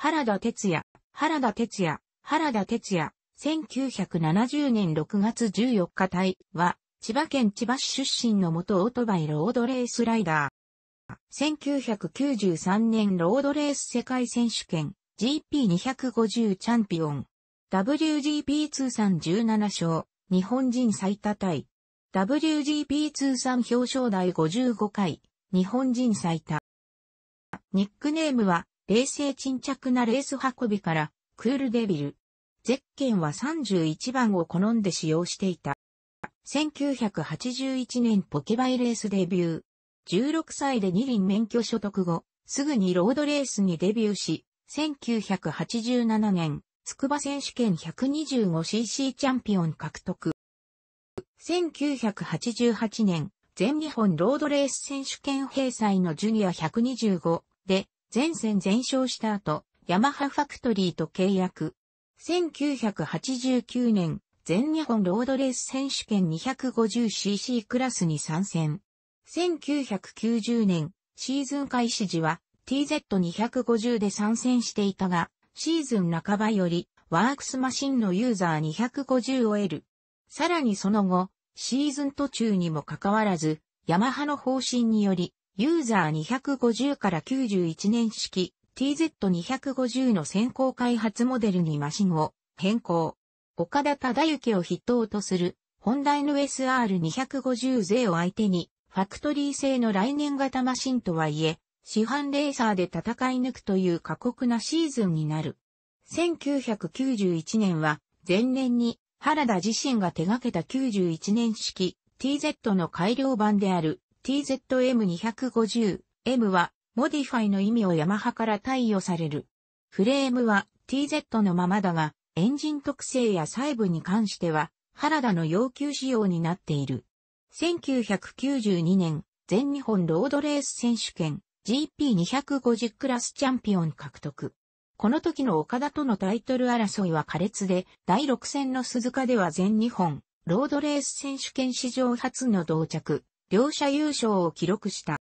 原田哲也、原田哲也、原田哲也、1970年6月14日隊は、千葉県千葉市出身の元オートバイロードレースライダー。1993年ロードレース世界選手権 GP250 チャンピオン。WGP 通算17勝、日本人最多タイ。WGP 通算表彰台55回、日本人最多。ニックネームは、冷静沈着なレース運びから、クールデビル。ゼッケンは31番を好んで使用していた。1981年ポケバイレースデビュー。16歳で二輪免許所得後、すぐにロードレースにデビューし、1987年、筑波選手権 125cc チャンピオン獲得。1988年、全日本ロードレース選手権閉鎖のジュニア125で全線全勝した後、ヤマハファクトリーと契約。1989年、全日本ロードレース選手権 250cc クラスに参戦。1990年、シーズン開始時は TZ250 で参戦していたが、シーズン半ばよりワークスマシンのユーザー250を得る。さらにその後、シーズン途中にもかかわらず、ヤマハの方針により、ユーザー250から91年式 TZ250 の先行開発モデルにマシンを変更。岡田忠之を筆頭とする、ホンダ NSR250 z を相手に、ファクトリー製の来年型マシンとはいえ、市販レーサーで戦い抜くという過酷なシーズンになる。1991年は、前年に原田自身が手掛けた91年式 TZ の改良版である TZM250、M は、モディファイの意味をヤマハから対応される。フレームは TZ のままだが、エンジン特性や細部に関しては、原田の要求仕様になっている。1992年、全日本ロードレース選手権 GP250 クラスチャンピオン獲得。この時の岡田とのタイトル争いは苛烈で、第6戦の鈴鹿では全日本ロードレース選手権史上初の同着、両者優勝を記録した。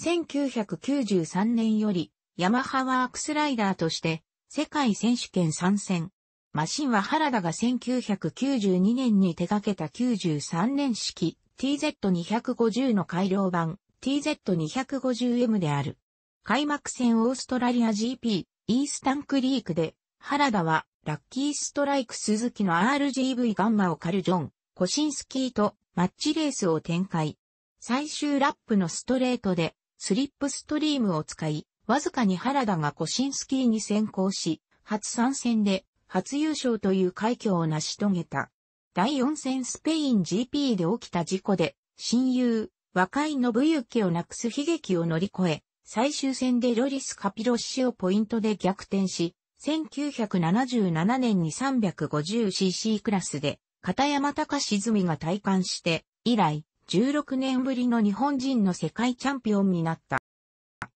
1993年より、ヤマハワークスライダーとして、世界選手権参戦。マシンは原田が1992年に手掛けた93年式 TZ250 の改良版 TZ250M である。開幕戦オーストラリア GP イースタンクリークで原田はラッキーストライク鈴木の RGV ガンマを狩るジョンコシンスキーとマッチレースを展開。最終ラップのストレートでスリップストリームを使い、わずかに原田がコシンスキーに先行し、初参戦で初優勝という快挙を成し遂げた。第4戦スペイン GP で起きた事故で、親友、若い信行をなくす悲劇を乗り越え、最終戦でロリス・カピロッシをポイントで逆転し、1977年に 350cc クラスで片山隆済が体感して、以来、16年ぶりの日本人の世界チャンピオンになった。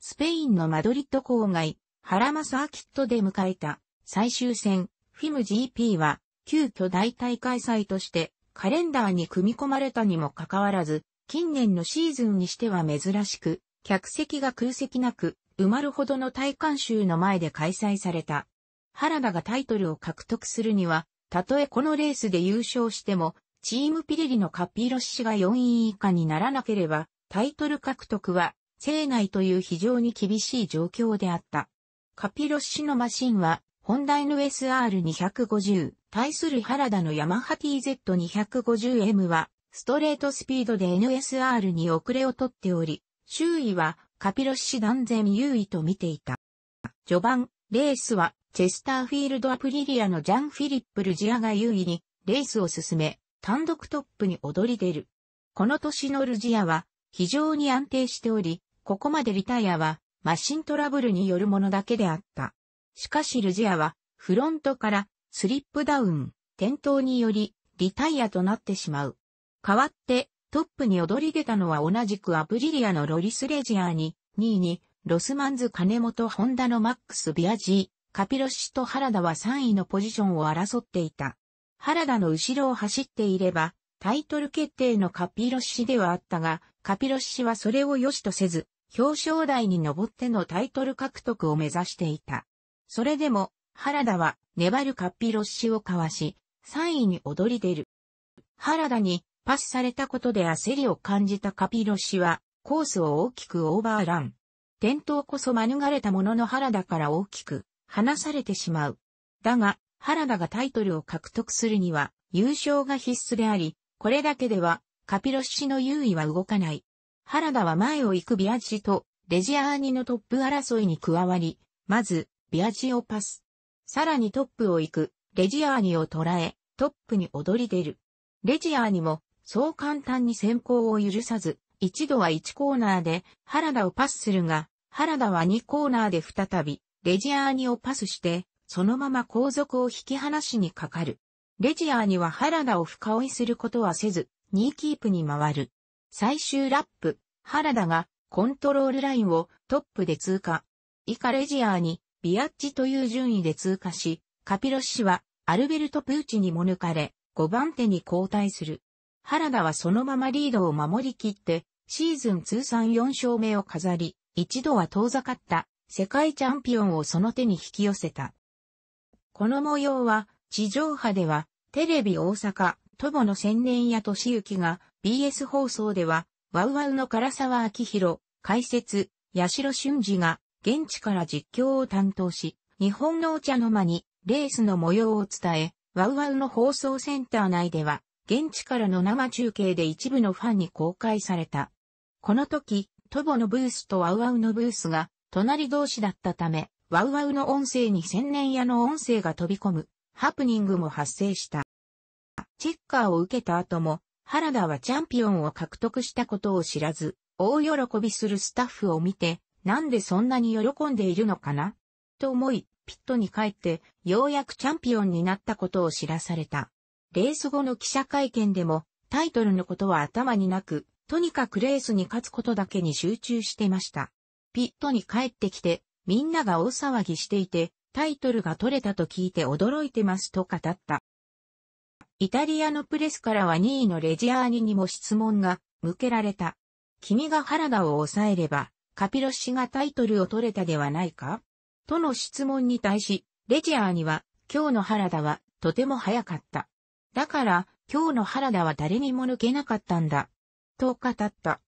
スペインのマドリッド郊外、ハラマサーキットで迎えた最終戦、フィム GP は、急遽大体開催として、カレンダーに組み込まれたにもかかわらず、近年のシーズンにしては珍しく、客席が空席なく、埋まるほどの大観衆の前で開催された。原田がタイトルを獲得するには、たとえこのレースで優勝しても、チームピレリのカピロシ氏が4位以下にならなければ、タイトル獲得は、生内という非常に厳しい状況であった。カピロ氏のマシンは、ホンダ NSR250、対する原田のヤマハ TZ250M は、ストレートスピードで NSR に遅れをとっており、周囲はカピロ氏断然優位と見ていた。序盤、レースはチェスターフィールドアプリリアのジャン・フィリップ・ルジアが優位にレースを進め、単独トップに躍り出る。この年のルジアは非常に安定しており、ここまでリタイアはマシントラブルによるものだけであった。しかしルジアはフロントからスリップダウン、転倒によりリタイアとなってしまう。代わってトップに躍り出たのは同じくアプリリアのロリス・レジアーに、2位にロスマンズカネモとホンダのマックス・ビアジー、カピロシと原田は3位のポジションを争っていた。原田の後ろを走っていれば、タイトル決定のカピロシではあったが、カピロシはそれを良しとせず、表彰台に上ってのタイトル獲得を目指していた。それでも、原田は粘るカピロシをかわし、3位に躍り出る。原田にパスされたことで焦りを感じたカピロシは、コースを大きくオーバーラン。転倒こそ免れたものの原田から大きく離されてしまう。だが、原田がタイトルを獲得するには、優勝が必須であり、これだけでは、カピロッシの優位は動かない。原田は前を行くビアジと、レジアーニのトップ争いに加わり、まず、ビアジをパス。さらにトップを行く、レジアーニを捉え、トップに踊り出る。レジアーニも、そう簡単に先行を許さず、一度は1コーナーで原田をパスするが、原田は2コーナーで再びレジアーニをパスして、そのまま後続を引き離しにかかる。レジアーニは原田を深追いすることはせず、2キープに回る。最終ラップ、原田がコントロールラインをトップで通過。以下レジアーニ、ビアッジという順位で通過し、カピロ氏はアルベルト・プーチにも抜かれ、5番手に交代する。原田はそのままリードを守り切って、シーズン通算4勝目を飾り、一度は遠ざかった世界チャンピオンをその手に引き寄せた。この模様は、地上波では、テレビ大阪、友の千年や俊きが、BS 放送では、ワウワウの唐沢明宏、解説、八代俊二が、現地から実況を担当し、日本のお茶の間に、レースの模様を伝え、ワウワウの放送センター内では、現地からの生中継で一部のファンに公開された。この時、トボのブースとワウワウのブースが隣同士だったため、ワウワウの音声に千年屋の音声が飛び込む、ハプニングも発生した。チェッカーを受けた後も、原田はチャンピオンを獲得したことを知らず、大喜びするスタッフを見て、なんでそんなに喜んでいるのかなと思い、ピットに帰って、ようやくチャンピオンになったことを知らされた。レース後の記者会見でも、タイトルのことは頭になく、とにかくレースに勝つことだけに集中してました。ピットに帰ってきて、みんなが大騒ぎしていて、タイトルが取れたと聞いて驚いてますと語った。イタリアのプレスからは2位のレジアーニにも質問が向けられた。君が原田を抑えれば、カピロ氏がタイトルを取れたではないかとの質問に対し、レジアーニは、今日の原田はとても早かった。だから、今日の原田は誰にも抜けなかったんだ。と語った。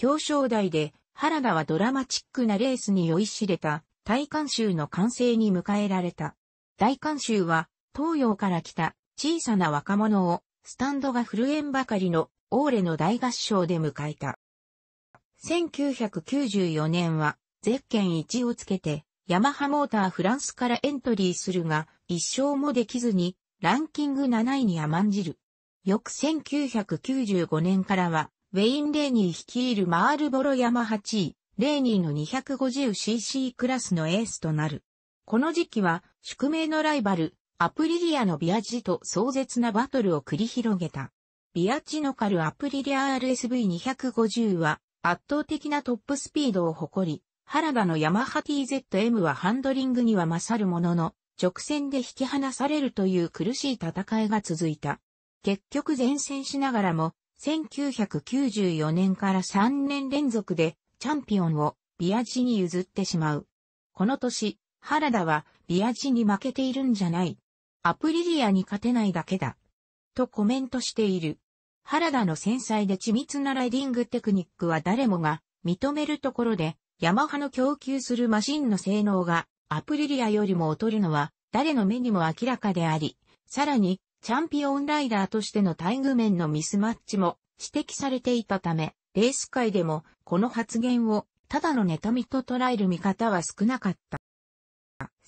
表彰台で原田はドラマチックなレースに酔いしれた大観衆の完成に迎えられた。大観衆は東洋から来た小さな若者をスタンドが震えんばかりのオーレの大合唱で迎えた。1994年はゼッケン1をつけてヤマハモーターフランスからエントリーするが一勝もできずにランキング7位に甘んじる。翌1995年からはウェイン・レーニー率いるマールボロ山8位、レーニーの 250cc クラスのエースとなる。この時期は、宿命のライバル、アプリリアのビアジと壮絶なバトルを繰り広げた。ビアチノカルアプリリア RSV250 は、圧倒的なトップスピードを誇り、原田のヤマハ TZM はハンドリングには勝るものの、直線で引き離されるという苦しい戦いが続いた。結局前線しながらも、1994年から3年連続でチャンピオンをビアジに譲ってしまう。この年、原田はビアジに負けているんじゃない。アプリリアに勝てないだけだ。とコメントしている。原田の繊細で緻密なライディングテクニックは誰もが認めるところで、ヤマハの供給するマシンの性能がアプリリアよりも劣るのは誰の目にも明らかであり、さらにチャンピオンライダーとしての待遇面のミスマッチも指摘されていたため、レース界でもこの発言をただの妬みと捉える見方は少なかった。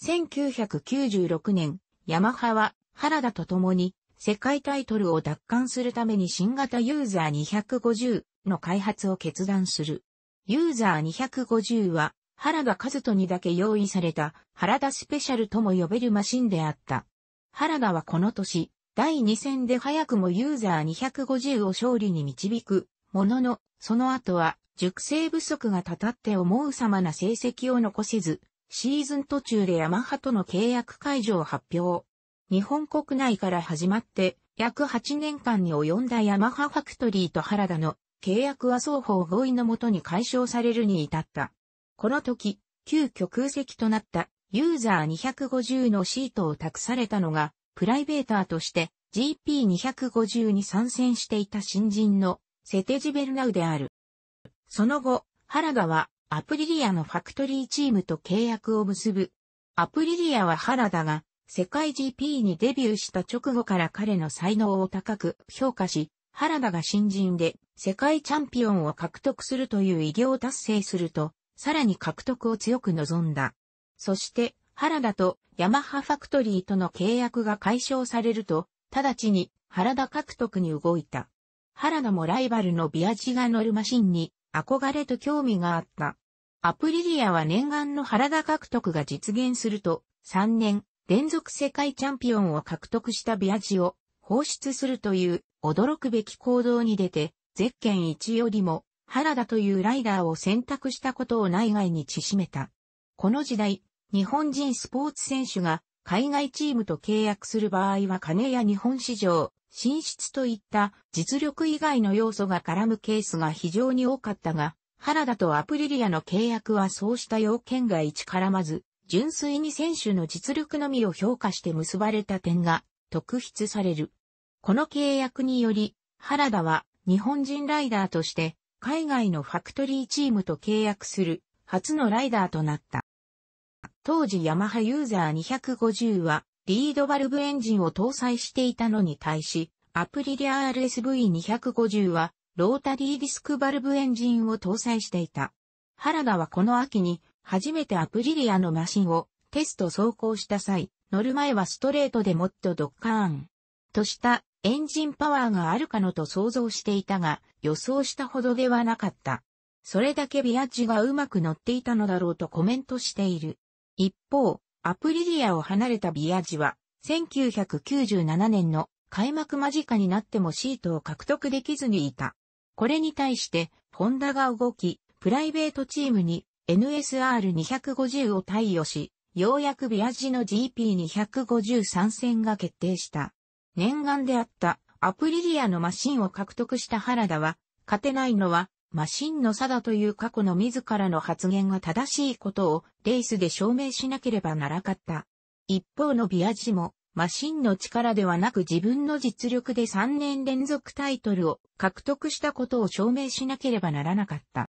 1996年、ヤマハは原田と共に世界タイトルを奪還するために新型ユーザー250の開発を決断する。ユーザー250は原田和人にだけ用意された原田スペシャルとも呼べるマシンであった。原田はこの年、第2戦で早くもユーザー250を勝利に導く、ものの、その後は、熟成不足がたたって思う様な成績を残せず、シーズン途中でヤマハとの契約解除を発表。日本国内から始まって、約8年間に及んだヤマハファクトリーと原田の契約は双方合意のもとに解消されるに至った。この時、急遽空席となったユーザー250のシートを託されたのがプライベーターとして GP250 に参戦していた新人のセテジベルナウである。その後、原田はアプリリアのファクトリーチームと契約を結ぶ。アプリリアは原田が世界 GP にデビューした直後から彼の才能を高く評価し、原田が新人で世界チャンピオンを獲得するという偉業を達成すると、さらに獲得を強く望んだ。そして、原田とヤマハファクトリーとの契約が解消されると、直ちに原田獲得に動いた。原田もライバルのビアジが乗るマシンに憧れと興味があった。アプリリアは念願の原田獲得が実現すると、3年連続世界チャンピオンを獲得したビアジを放出するという驚くべき行動に出て、ゼッケン1よりも原田というライダーを選択したことを内外に縮めた。この時代、日本人スポーツ選手が海外チームと契約する場合は金や日本市場、進出といった実力以外の要素が絡むケースが非常に多かったが、原田とアプリリアの契約はそうした要件が一絡まず、純粋に選手の実力のみを評価して結ばれた点が特筆される。この契約により、原田は日本人ライダーとして海外のファクトリーチームと契約する初のライダーとなった。当時ヤマハユーザー250は、リードバルブエンジンを搭載していたのに対し、アプリリア RSV250 は、ロータリーディスクバルブエンジンを搭載していた。原田はこの秋に、初めてアプリリアのマシンをテスト走行した際、乗る前はストレートでもっとドッカーン。としたエンジンパワーがあるかのと想像していたが、予想したほどではなかった。それだけビアッジがうまく乗っていたのだろうとコメントしている。一方、アプリリアを離れたビアジは、1997年の開幕間近になってもシートを獲得できずにいた。これに対して、ホンダが動き、プライベートチームに NSR250 を貸与し、ようやくビアジの GP250 参戦が決定した。念願であったアプリリアのマシンを獲得した原田は、勝てないのはマシンの差だという過去の自らの発言が正しいことをレースで証明しなければならかった。一方のビアジも、マシンの力ではなく自分の実力で3年連続タイトルを獲得したことを証明しなければならなかった。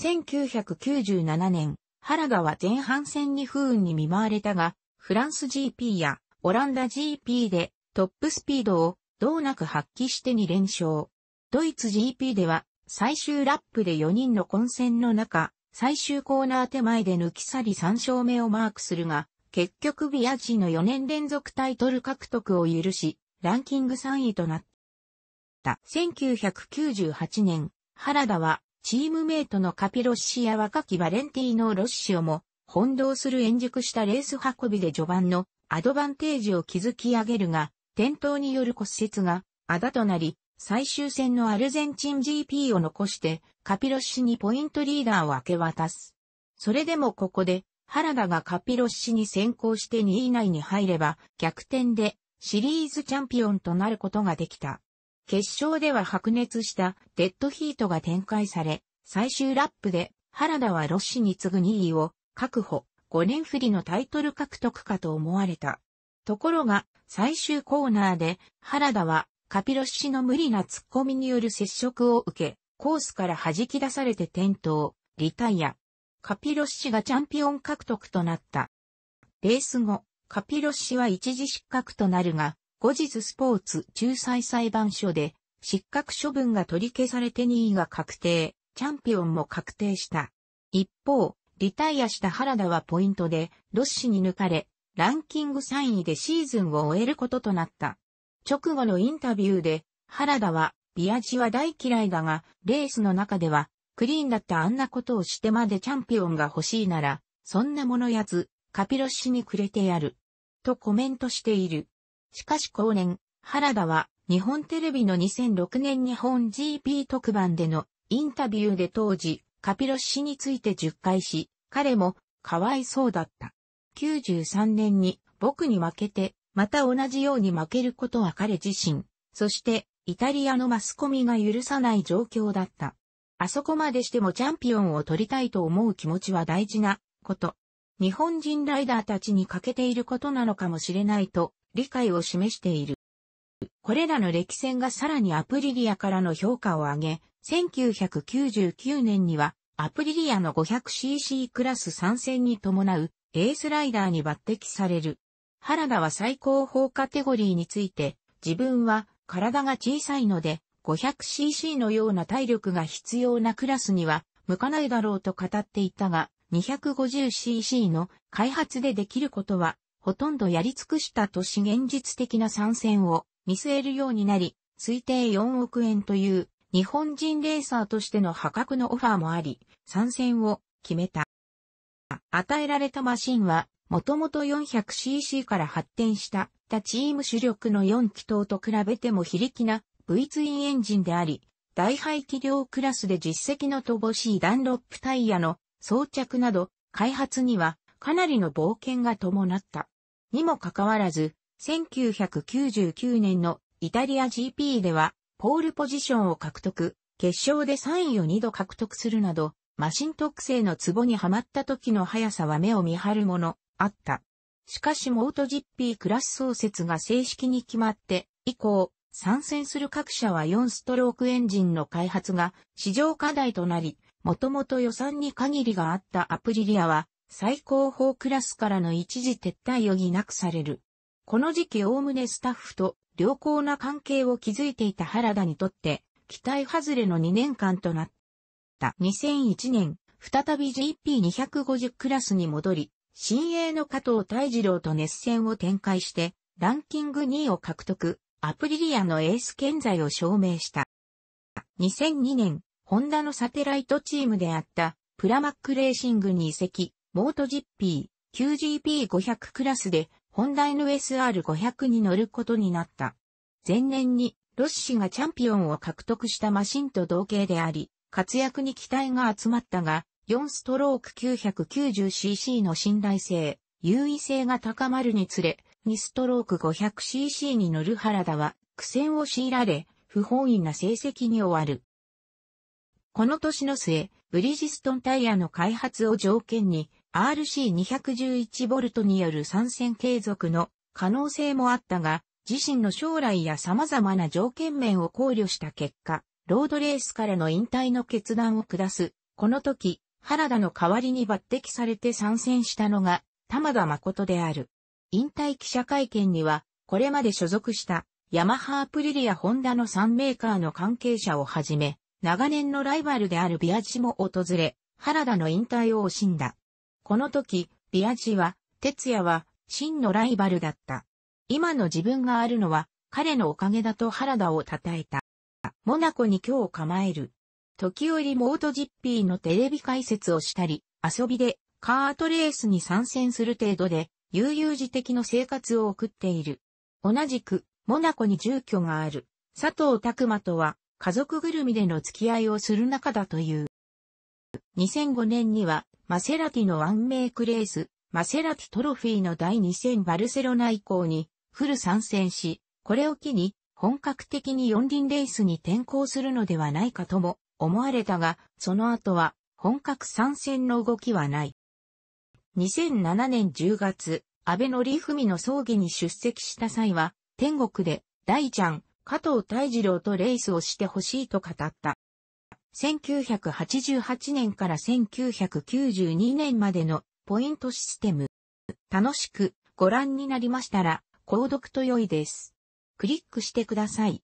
1997年、原田は前半戦に不運に見舞われたが、フランス GP やオランダ GP でトップスピードをどうなく発揮して2連勝。ドイツ GP では最終ラップで4人の混戦の中、最終コーナー手前で抜き去り3勝目をマークするが、結局ビアジの4年連続タイトル獲得を許し、ランキング3位となった。1998年、原田はチームメイトのカピロッシや若きバレンティーノ・ロッシオも翻弄する円熟したレース運びで序盤のアドバンテージを築き上げるが、転倒による骨折があだとなり、最終戦のアルゼンチン GP を残して、カピロッシにポイントリーダーを明け渡す。それでもここで、原田がカピロッシに先行して2位以内に入れば、逆転で、シリーズチャンピオンとなることができた。決勝では白熱したデッドヒートが展開され、最終ラップで原田はロッシに次ぐ2位を確保、5年振りのタイトル獲得かと思われた。ところが、最終コーナーで原田はカピロシ氏の無理な突っ込みによる接触を受け、コースから弾き出されて転倒、リタイア。カピロシ氏がチャンピオン獲得となった。レース後、カピロシ氏は一時失格となるが、後日スポーツ仲裁裁判所で失格処分が取り消されて2位が確定、チャンピオンも確定した。一方、リタイアした原田はポイントでロッシに抜かれ、ランキング3位でシーズンを終えることとなった。直後のインタビューで、原田は、ビアジは大嫌いだが、レースの中では、クリーンだったあんなことをしてまでチャンピオンが欲しいなら、そんなものやつ、カピロッシにくれてやる。とコメントしている。しかし後年、原田は、日本テレビの2006年日本 GP 特番でのインタビューで当時、カピロッシについて10回し、彼も、かわいそうだった。93年に僕に負けてまた同じように負けることは彼自身、そしてイタリアのマスコミが許さない状況だった。あそこまでしてもチャンピオンを取りたいと思う気持ちは大事なこと。日本人ライダーたちに欠けていることなのかもしれないと理解を示している。これらの歴戦がさらにアプリリアからの評価を上げ、1999年にはアプリリアの 500cc クラス参戦に伴うエースライダーに抜擢される。原田は最高峰カテゴリーについて、自分は体が小さいので 500cc のような体力が必要なクラスには向かないだろうと語っていたが、250cc の開発でできることはほとんどやり尽くしたとし現実的な参戦を見据えるようになり、推定4億円という日本人レーサーとしての破格のオファーもあり、参戦を決めた。与えられたマシンはもともと 400cc から発展した他チーム主力の4気筒と比べても非力な V ツインエンジンであり、大排気量クラスで実績の乏しいダンロップタイヤの装着など、開発にはかなりの冒険が伴った。にもかかわらず、1999年のイタリア GP では、ポールポジションを獲得、決勝で3位を2度獲得するなど、マシン特性の壺にはまった時の速さは目を見張るものあった。しかしモート GP クラス創設が正式に決まって以降、参戦する各社は4ストロークエンジンの開発が市場課題となり、もともと予算に限りがあったアプリリアは最高峰クラスからの一時撤退を疑なくされる。この時期おおむねスタッフと良好な関係を築いていた原田にとって、期待外れの2年間となった。2001年、再び GP250 クラスに戻り、新鋭の加藤大二郎と熱戦を展開して、ランキング2位を獲得、アプリリアのエース健在を証明した。2002年、ホンダのサテライトチームであった、プラマックレーシングに移籍、モートジッピー、QGP500 クラスで、ホンダ NSR500 に乗ることになった。前年に、ロッシがチャンピオンを獲得したマシンと同型であり、活躍に期待が集まったが、4ストローク 990cc の信頼性、優位性が高まるにつれ、2ストローク 500cc に乗る原田は苦戦を強いられ、不本意な成績に終わる。この年の末、ブリヂストンタイヤの開発を条件に RC211V による参戦継続の可能性もあったが、自身の将来や様々な条件面を考慮した結果、ロードレースからの引退の決断を下す。この時、原田の代わりに抜擢されて参戦したのが、玉田誠である。引退記者会見には、これまで所属したヤマハアプリリやホンダの3メーカーの関係者をはじめ、長年のライバルであるビアジも訪れ、原田の引退を惜しんだ。この時、ビアジは、哲也は、真のライバルだった。今の自分があるのは、彼のおかげだと原田を称えた。モナコに今日構える。時折モートジッピーのテレビ解説をしたり、遊びでカートレースに参戦する程度で、悠々自適の生活を送っている。同じく、モナコに住居がある、佐藤拓馬とは、家族ぐるみでの付き合いをする仲だという。2005年には、マセラティのワンメイクレース、マセラティトロフィーの第2戦バルセロナ以降に、フル参戦し、これを機に、本格的に四輪レースに転向するのではないかとも思われたが、その後は本格参戦の動きはない。2007年10月、安倍の則文の葬儀に出席した際は、天国で大ちゃん、加藤大二郎とレースをしてほしいと語った。1988年から1992年までのポイントシステム。楽しくご覧になりましたら、購読と良いです。クリックしてください。